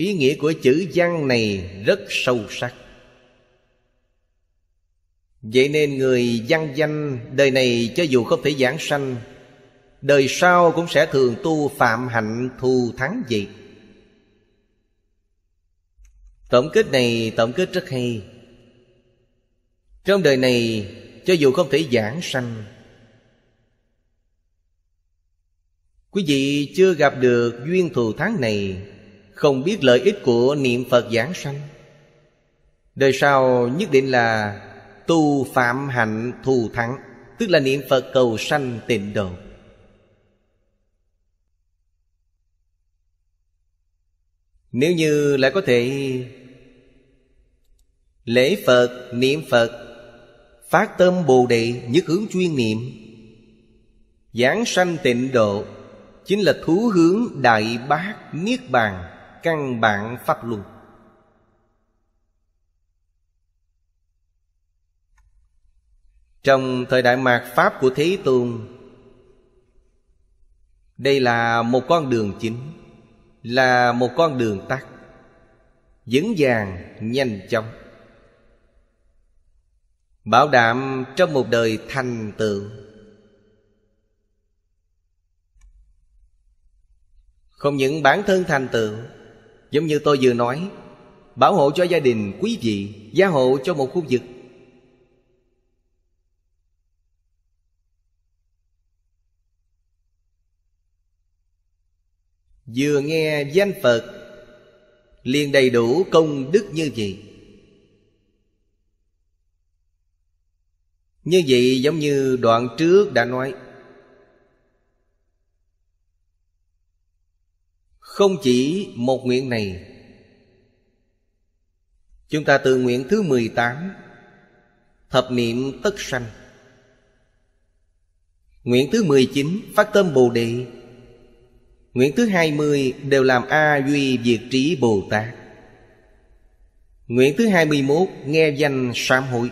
ý nghĩa của chữ văn này rất sâu sắc vậy nên người văn danh đời này cho dù không thể giảng sanh đời sau cũng sẽ thường tu phạm hạnh thù thắng gì tổng kết này tổng kết rất hay trong đời này cho dù không thể giảng sanh quý vị chưa gặp được duyên thù thắng này không biết lợi ích của niệm Phật giảng sanh Đời sau nhất định là tu phạm hạnh thù thắng Tức là niệm Phật cầu sanh tịnh độ Nếu như lại có thể Lễ Phật, niệm Phật Phát tâm Bồ Đề nhất hướng chuyên niệm Giảng sanh tịnh độ Chính là thú hướng Đại Bác Niết Bàn căn bản pháp luân trong thời đại mạt pháp của thế tôn đây là một con đường chính là một con đường tắt vững vàng nhanh chóng bảo đảm trong một đời thành tựu không những bản thân thành tựu Giống như tôi vừa nói Bảo hộ cho gia đình quý vị Gia hộ cho một khu vực Vừa nghe danh Phật liền đầy đủ công đức như vậy Như vậy giống như đoạn trước đã nói Không chỉ một nguyện này Chúng ta từ nguyện thứ 18 Thập niệm tất sanh Nguyện thứ 19 Phát tâm Bồ Đề Nguyện thứ 20 đều làm A Duy Diệt Trí Bồ Tát Nguyện thứ 21 nghe danh sám hối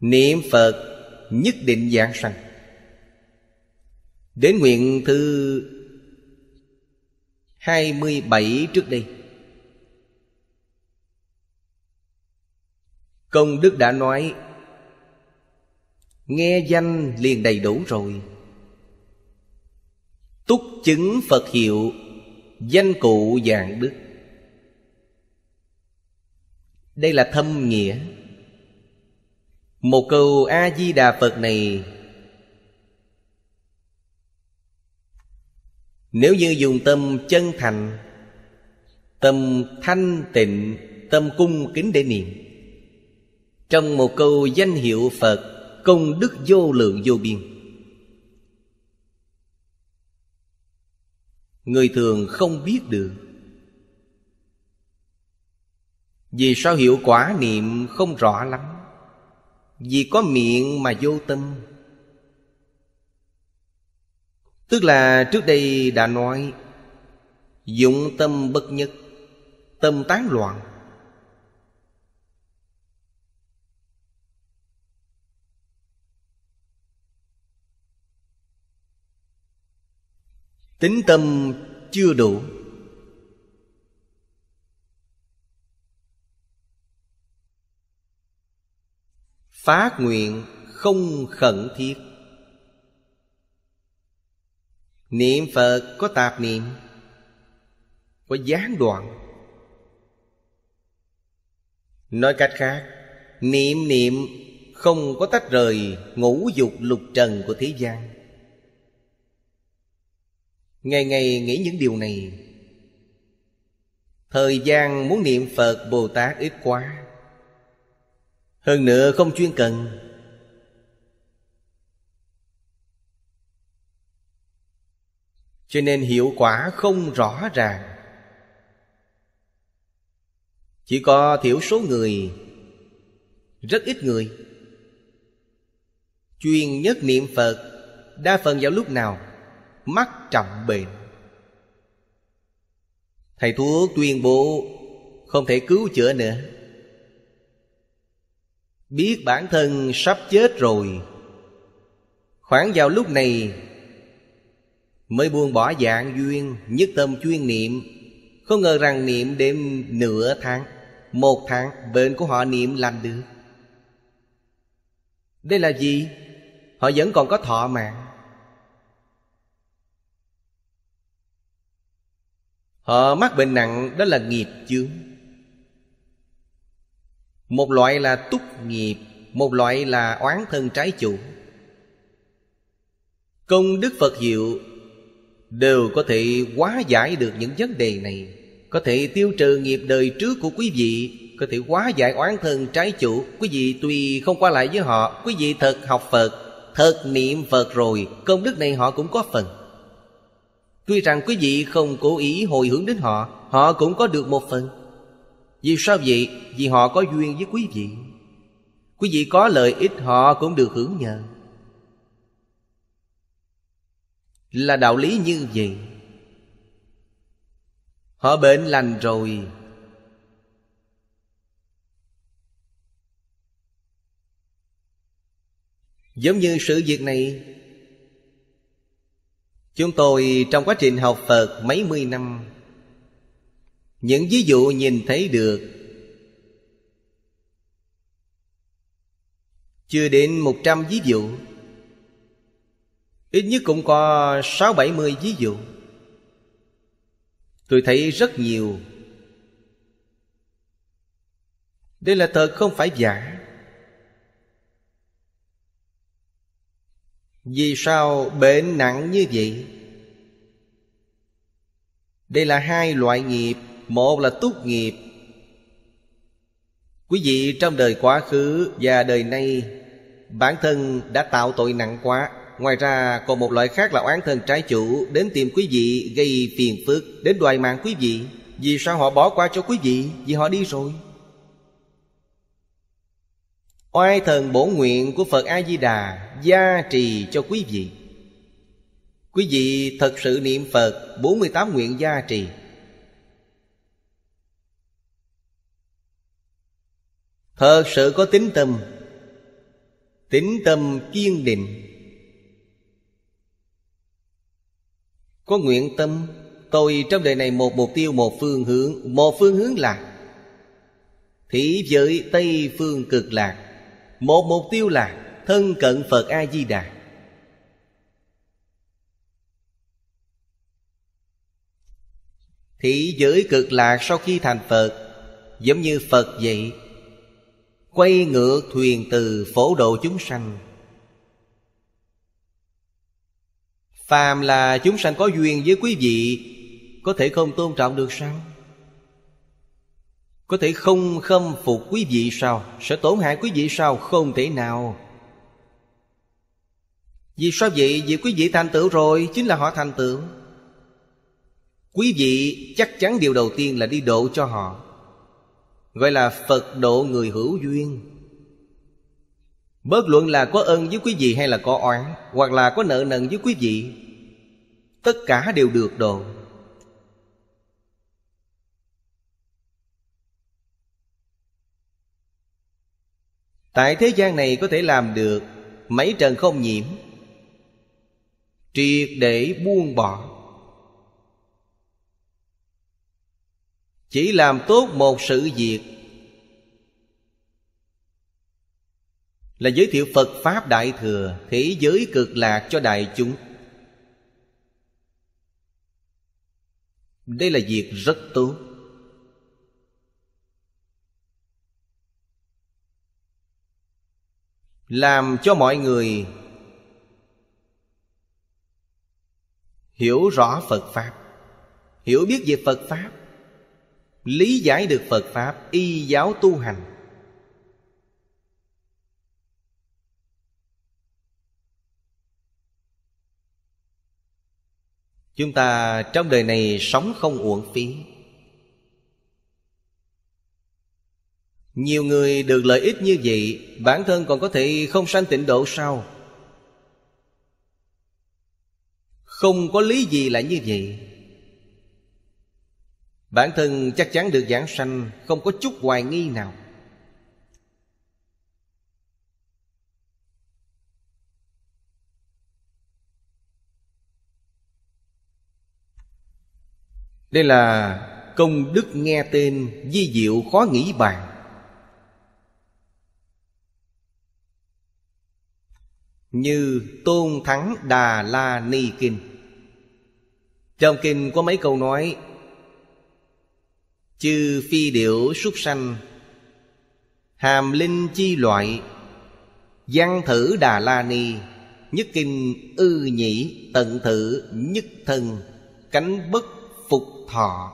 Niệm Phật nhất định giảng sanh Đến nguyện thứ 27 trước đây Công đức đã nói Nghe danh liền đầy đủ rồi Túc chứng Phật hiệu Danh cụ dạng đức Đây là thâm nghĩa một câu A-di-đà Phật này Nếu như dùng tâm chân thành Tâm thanh tịnh Tâm cung kính để niệm Trong một câu danh hiệu Phật Công đức vô lượng vô biên Người thường không biết được Vì sao hiệu quả niệm không rõ lắm vì có miệng mà vô tâm Tức là trước đây đã nói Dụng tâm bất nhất Tâm tán loạn Tính tâm chưa đủ phát nguyện không khẩn thiết niệm phật có tạp niệm có gián đoạn nói cách khác niệm niệm không có tách rời ngũ dục lục trần của thế gian ngày ngày nghĩ những điều này thời gian muốn niệm phật bồ tát ít quá hơn nữa không chuyên cần cho nên hiệu quả không rõ ràng chỉ có thiểu số người rất ít người chuyên nhất niệm phật đa phần vào lúc nào mắc trọng bệnh thầy thuốc tuyên bố không thể cứu chữa nữa biết bản thân sắp chết rồi khoảng vào lúc này mới buông bỏ dạng duyên nhất tâm chuyên niệm không ngờ rằng niệm đêm nửa tháng một tháng bệnh của họ niệm lành được đây là gì họ vẫn còn có thọ mạng họ mắc bệnh nặng đó là nghiệp chướng một loại là túc nghiệp một loại là oán thân trái chủ công đức phật hiệu đều có thể hóa giải được những vấn đề này có thể tiêu trừ nghiệp đời trước của quý vị có thể hóa giải oán thân trái chủ quý vị tuy không qua lại với họ quý vị thật học phật thật niệm phật rồi công đức này họ cũng có phần tuy rằng quý vị không cố ý hồi hướng đến họ họ cũng có được một phần vì sao vậy? Vì họ có duyên với quý vị Quý vị có lợi ích họ cũng được hưởng nhờ Là đạo lý như vậy Họ bệnh lành rồi Giống như sự việc này Chúng tôi trong quá trình học Phật mấy mươi năm những ví dụ nhìn thấy được chưa đến một trăm ví dụ ít nhất cũng có sáu bảy mươi ví dụ tôi thấy rất nhiều đây là thật không phải giả vì sao bệnh nặng như vậy đây là hai loại nghiệp một là tốt nghiệp quý vị trong đời quá khứ và đời nay bản thân đã tạo tội nặng quá ngoài ra còn một loại khác là oán thân trái chủ đến tìm quý vị gây phiền phức đến đoài mạng quý vị vì sao họ bỏ qua cho quý vị vì họ đi rồi oai thần bổ nguyện của phật a di đà gia trì cho quý vị quý vị thật sự niệm phật 48 nguyện gia trì thật sự có tính tâm tính tâm kiên định có nguyện tâm tôi trong đời này một mục tiêu một phương hướng một phương hướng là thị giới tây phương cực lạc một mục tiêu là thân cận phật a di đà thị giới cực lạc sau khi thành phật giống như phật vậy Quay ngược thuyền từ phổ độ chúng sanh Phàm là chúng sanh có duyên với quý vị Có thể không tôn trọng được sao? Có thể không khâm phục quý vị sao? Sẽ tổn hại quý vị sao? Không thể nào Vì sao vậy? Vì quý vị thành tựu rồi Chính là họ thành tựu Quý vị chắc chắn điều đầu tiên là đi độ cho họ gọi là phật độ người hữu duyên bớt luận là có ơn với quý vị hay là có oán hoặc là có nợ nần với quý vị tất cả đều được độ tại thế gian này có thể làm được mấy trần không nhiễm triệt để buông bỏ chỉ làm tốt một sự việc là giới thiệu phật pháp đại thừa thế giới cực lạc cho đại chúng đây là việc rất tốt làm cho mọi người hiểu rõ phật pháp hiểu biết về phật pháp lý giải được phật pháp y giáo tu hành chúng ta trong đời này sống không uổng phí nhiều người được lợi ích như vậy bản thân còn có thể không sanh tịnh độ sao không có lý gì là như vậy Bản thân chắc chắn được giảng sanh Không có chút hoài nghi nào Đây là công đức nghe tên Di diệu khó nghĩ bàn Như Tôn Thắng Đà La Ni Kinh Trong kinh có mấy câu nói Chư phi điểu súc sanh Hàm linh chi loại Văn thử đà la ni Nhất kinh ư nhĩ tận thử nhất thân Cánh bất phục thọ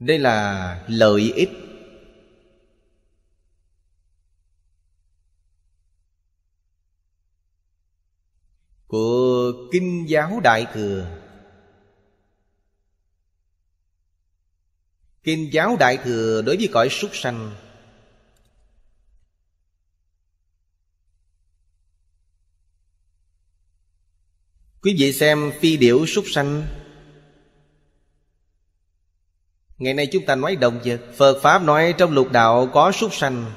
Đây là lợi ích của kinh giáo đại thừa kinh giáo đại thừa đối với cõi súc sanh quý vị xem phi điểu súc sanh ngày nay chúng ta nói động vật phật pháp nói trong lục đạo có súc sanh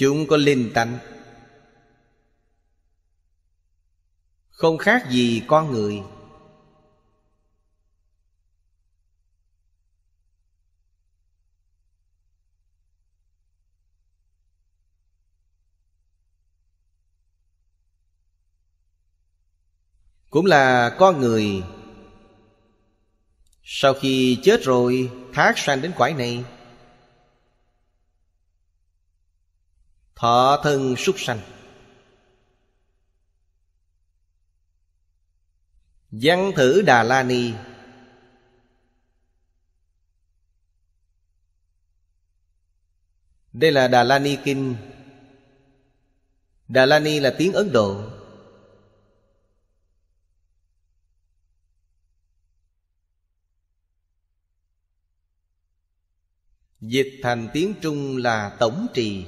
chúng có linh tánh không khác gì con người cũng là con người sau khi chết rồi thác sanh đến quải này thọ thân súc sanh văn thử đà la ni đây là đà la ni kinh đà la ni là tiếng ấn độ dịch thành tiếng trung là tổng trì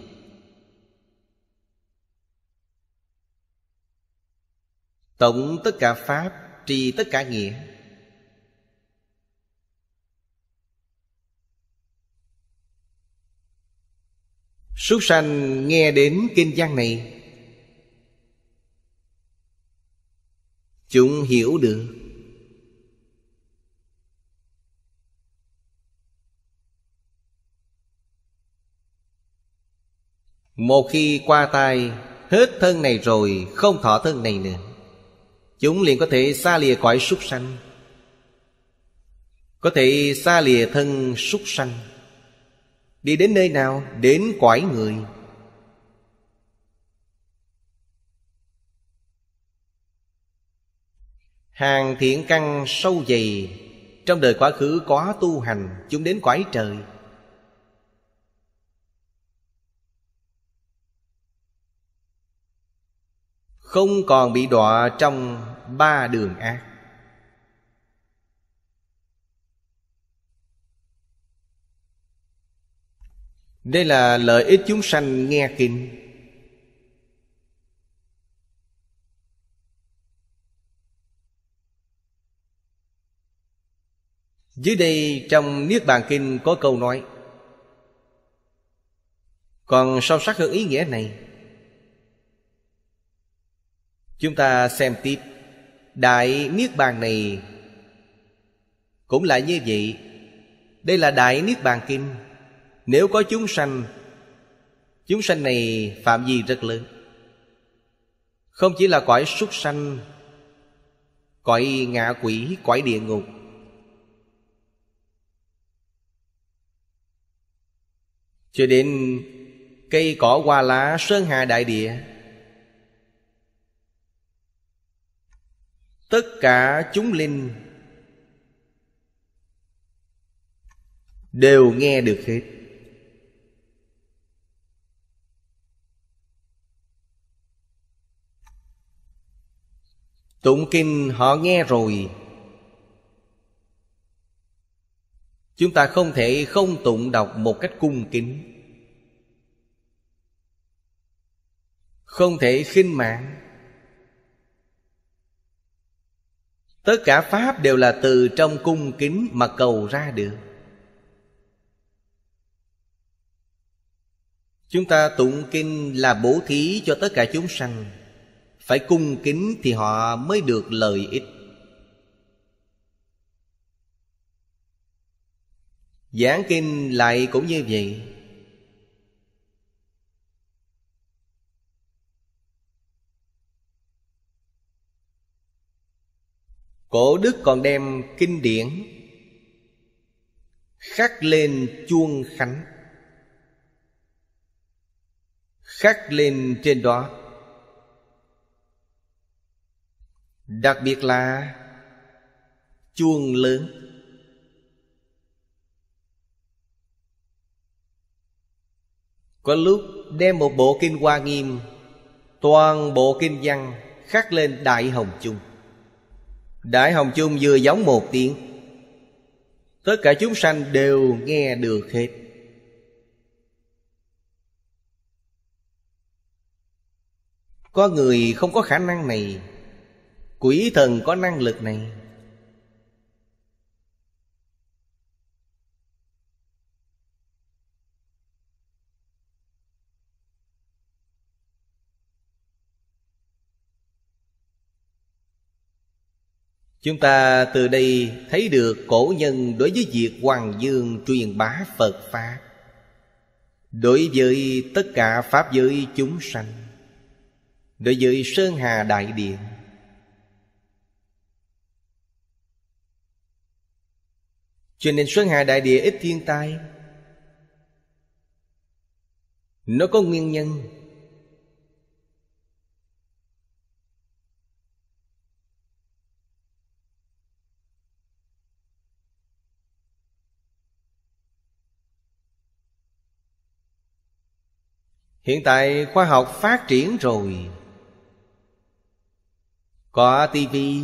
tổng tất cả pháp trì tất cả nghĩa Súc sanh nghe đến kinh văn này Chúng hiểu được Một khi qua tay Hết thân này rồi Không thọ thân này nữa Chúng liền có thể xa lìa cõi súc sanh Có thể xa lìa thân súc sanh Đi đến nơi nào? Đến cõi người Hàng thiện căn sâu dày Trong đời quá khứ có tu hành Chúng đến cõi trời Không còn bị đọa trong ba đường ác đây là lợi ích chúng sanh nghe kinh dưới đây trong niết bàn kinh có câu nói còn sâu sắc hơn ý nghĩa này chúng ta xem tiếp Đại Niết Bàn này Cũng là như vậy Đây là Đại Niết Bàn Kim Nếu có chúng sanh Chúng sanh này phạm gì rất lớn Không chỉ là cõi súc sanh Cõi ngạ quỷ, cõi địa ngục Cho đến cây cỏ hoa lá sơn hà đại địa tất cả chúng linh đều nghe được hết tụng kinh họ nghe rồi chúng ta không thể không tụng đọc một cách cung kính không thể khinh mạng tất cả pháp đều là từ trong cung kính mà cầu ra được chúng ta tụng kinh là bổ thí cho tất cả chúng sanh phải cung kính thì họ mới được lợi ích giảng kinh lại cũng như vậy cổ đức còn đem kinh điển khắc lên chuông khánh khắc lên trên đó đặc biệt là chuông lớn có lúc đem một bộ kinh hoa nghiêm toàn bộ kinh văn khắc lên đại hồng chung Đại Hồng Chung vừa giống một tiếng Tất cả chúng sanh đều nghe được hết Có người không có khả năng này Quỷ thần có năng lực này Chúng ta từ đây thấy được cổ nhân đối với việc hoàng dương truyền bá Phật Pháp Đối với tất cả Pháp giới chúng sanh Đối với Sơn Hà Đại Điện Cho nên Sơn Hà Đại Địa ít thiên tai Nó có nguyên nhân hiện tại khoa học phát triển rồi có tivi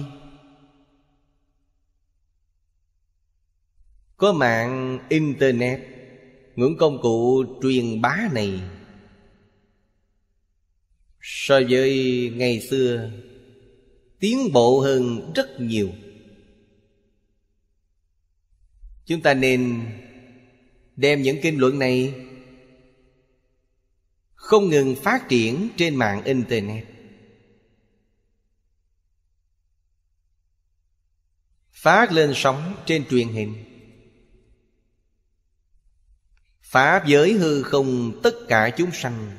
có mạng internet những công cụ truyền bá này so với ngày xưa tiến bộ hơn rất nhiều chúng ta nên đem những kinh luận này không ngừng phát triển trên mạng internet phát lên sóng trên truyền hình pháp giới hư không tất cả chúng sanh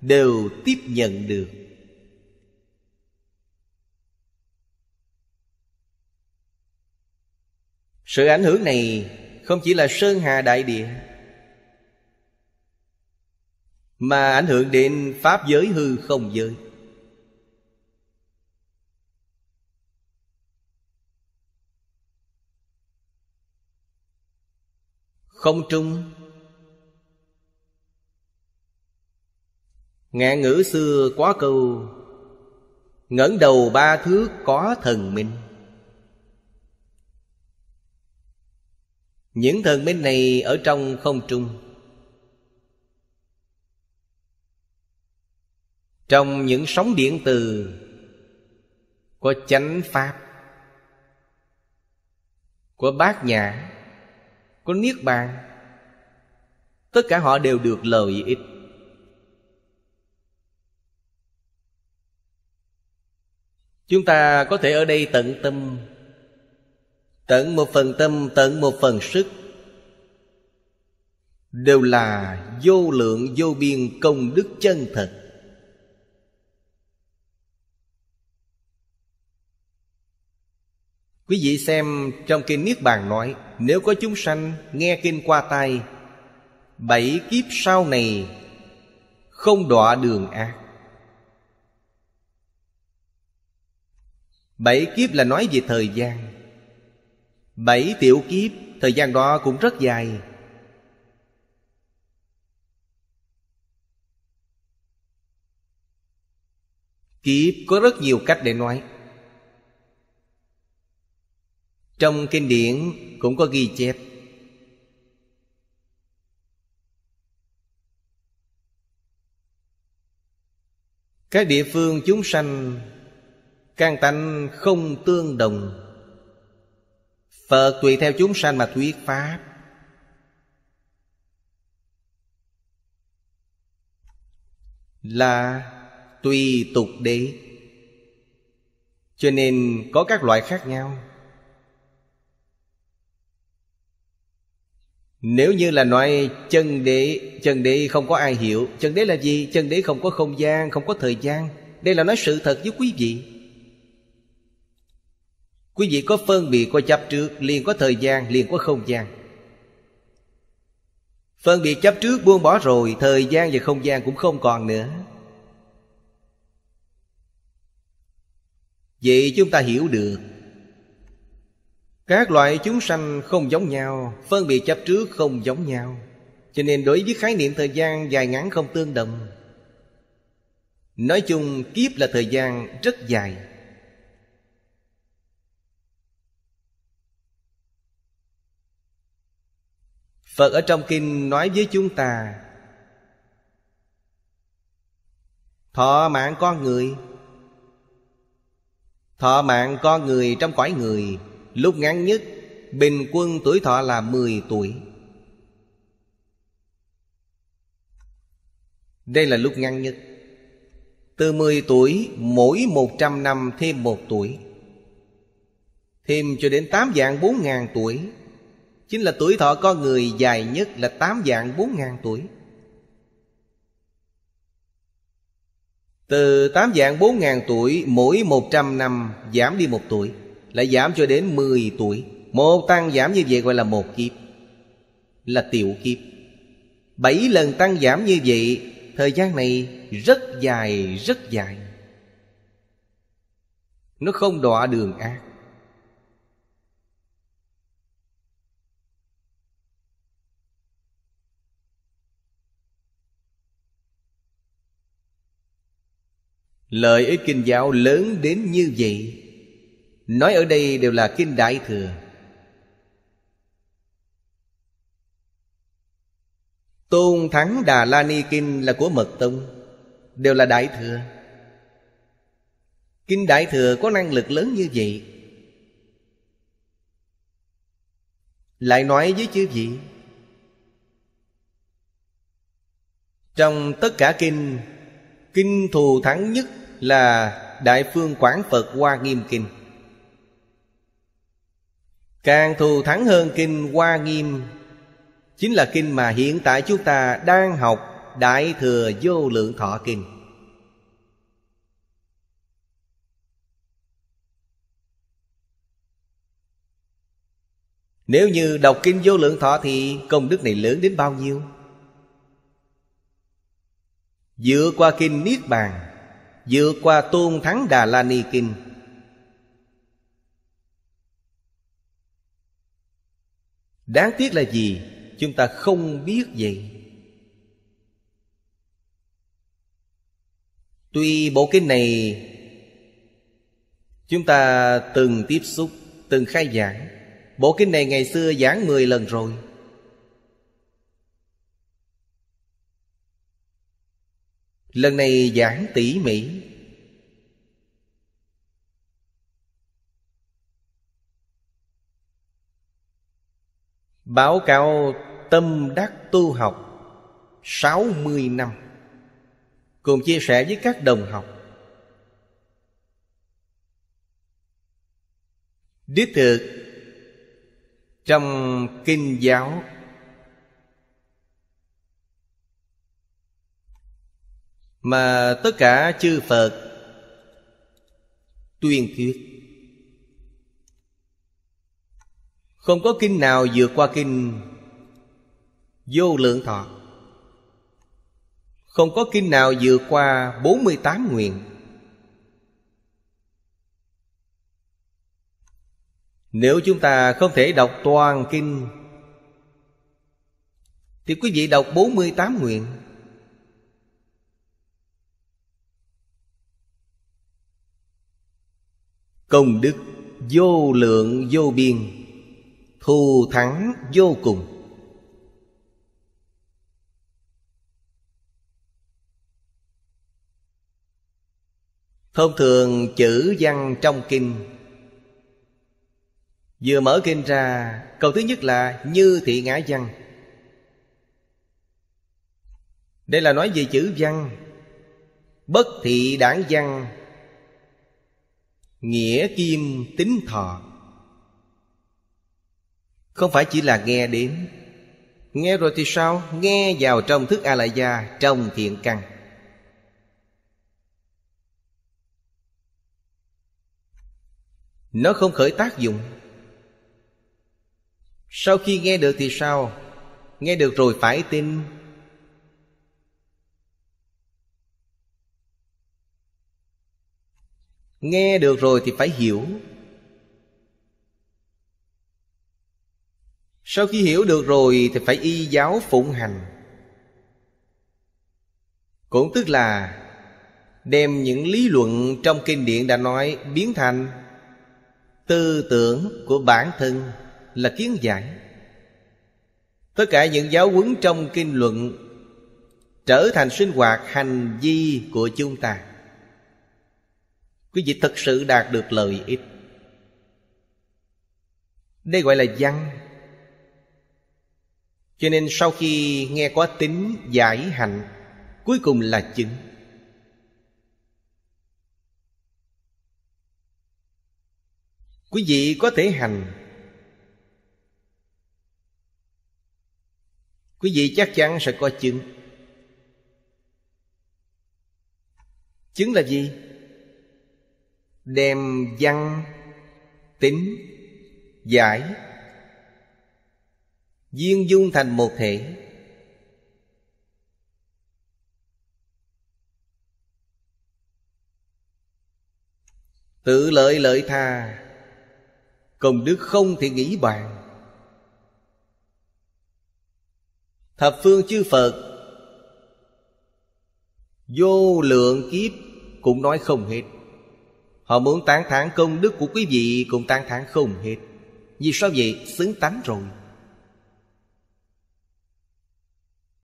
đều tiếp nhận được sự ảnh hưởng này không chỉ là sơn hà đại địa mà ảnh hưởng đến pháp giới hư không giới không trung ngạn ngữ xưa quá câu ngẩng đầu ba thước có thần minh những thần minh này ở trong không trung trong những sóng điện từ của chánh pháp của bát nhã của niết bàn tất cả họ đều được lợi ích chúng ta có thể ở đây tận tâm tận một phần tâm tận một phần sức đều là vô lượng vô biên công đức chân thật Quý vị xem trong kinh Niết Bàn nói Nếu có chúng sanh nghe kinh qua tay Bảy kiếp sau này Không đọa đường ác Bảy kiếp là nói về thời gian Bảy tiểu kiếp Thời gian đó cũng rất dài Kiếp có rất nhiều cách để nói trong kinh điển cũng có ghi chép các địa phương chúng sanh căn tánh không tương đồng phật tùy theo chúng sanh mà thuyết pháp là tùy tục đế cho nên có các loại khác nhau nếu như là nói chân đế chân đế không có ai hiểu chân đế là gì chân đế không có không gian không có thời gian đây là nói sự thật với quý vị quý vị có phân biệt có chấp trước liền có thời gian liền có không gian phân biệt chấp trước buông bỏ rồi thời gian và không gian cũng không còn nữa vậy chúng ta hiểu được các loại chúng sanh không giống nhau phân biệt chấp trước không giống nhau cho nên đối với khái niệm thời gian dài ngắn không tương đồng nói chung kiếp là thời gian rất dài Phật ở trong kinh nói với chúng ta Thọ mạng con người Thọ mạng con người trong cõi người Lúc ngắn nhất Bình quân tuổi thọ là 10 tuổi Đây là lúc ngắn nhất Từ 10 tuổi Mỗi 100 năm thêm một tuổi Thêm cho đến 8 vạn 4 ngàn tuổi Chính là tuổi thọ con người dài nhất là 8 vạn 4 ngàn tuổi Từ 8 vạn 4 ngàn tuổi Mỗi 100 năm giảm đi một tuổi lại giảm cho đến 10 tuổi một tăng giảm như vậy gọi là một kiếp là tiểu kiếp bảy lần tăng giảm như vậy thời gian này rất dài rất dài nó không đọa đường ác lợi ích kinh giáo lớn đến như vậy nói ở đây đều là kinh đại thừa tôn thắng đà la ni kinh là của mật tông đều là đại thừa kinh đại thừa có năng lực lớn như vậy lại nói với chư vị trong tất cả kinh kinh thù thắng nhất là đại phương quảng phật hoa nghiêm kinh Càng thù thắng hơn kinh Hoa Nghiêm Chính là kinh mà hiện tại chúng ta đang học Đại Thừa Vô Lượng Thọ Kinh Nếu như đọc kinh vô lượng thọ thì công đức này lớn đến bao nhiêu? Dựa qua kinh Niết Bàn Dựa qua Tôn Thắng Đà La Ni Kinh Đáng tiếc là gì? Chúng ta không biết vậy Tuy bộ kinh này Chúng ta từng tiếp xúc Từng khai giảng Bộ kinh này ngày xưa giảng 10 lần rồi Lần này giảng tỉ mỉ Báo cáo tâm đắc tu học 60 năm Cùng chia sẻ với các đồng học Đích thực Trong kinh giáo Mà tất cả chư Phật Tuyên thuyết Không có kinh nào vượt qua kinh Vô lượng thọ Không có kinh nào vượt qua 48 nguyện Nếu chúng ta không thể đọc toàn kinh Thì quý vị đọc 48 nguyện Công đức vô lượng vô biên thù thắng vô cùng Thông thường chữ văn trong kinh Vừa mở kinh ra Câu thứ nhất là Như thị ngã văn Đây là nói về chữ văn Bất thị đảng văn Nghĩa kim tính thọ không phải chỉ là nghe đến Nghe rồi thì sao? Nghe vào trong thức a la gia Trong thiện căn Nó không khởi tác dụng Sau khi nghe được thì sao? Nghe được rồi phải tin Nghe được rồi thì phải hiểu sau khi hiểu được rồi thì phải y giáo phụng hành cũng tức là đem những lý luận trong kinh điển đã nói biến thành tư tưởng của bản thân là kiến giải tất cả những giáo huấn trong kinh luận trở thành sinh hoạt hành vi của chúng ta quý vị thực sự đạt được lợi ích đây gọi là văn cho nên sau khi nghe có tính giải hạnh cuối cùng là chứng quý vị có thể hành quý vị chắc chắn sẽ có chứng chứng là gì đem văn tính giải Duyên dung thành một thể Tự lợi lợi tha Công đức không thì nghĩ bàn Thập phương chư Phật Vô lượng kiếp cũng nói không hết Họ muốn tán thán công đức của quý vị Cũng tán thán không hết Vì sao vậy? Xứng tánh rồi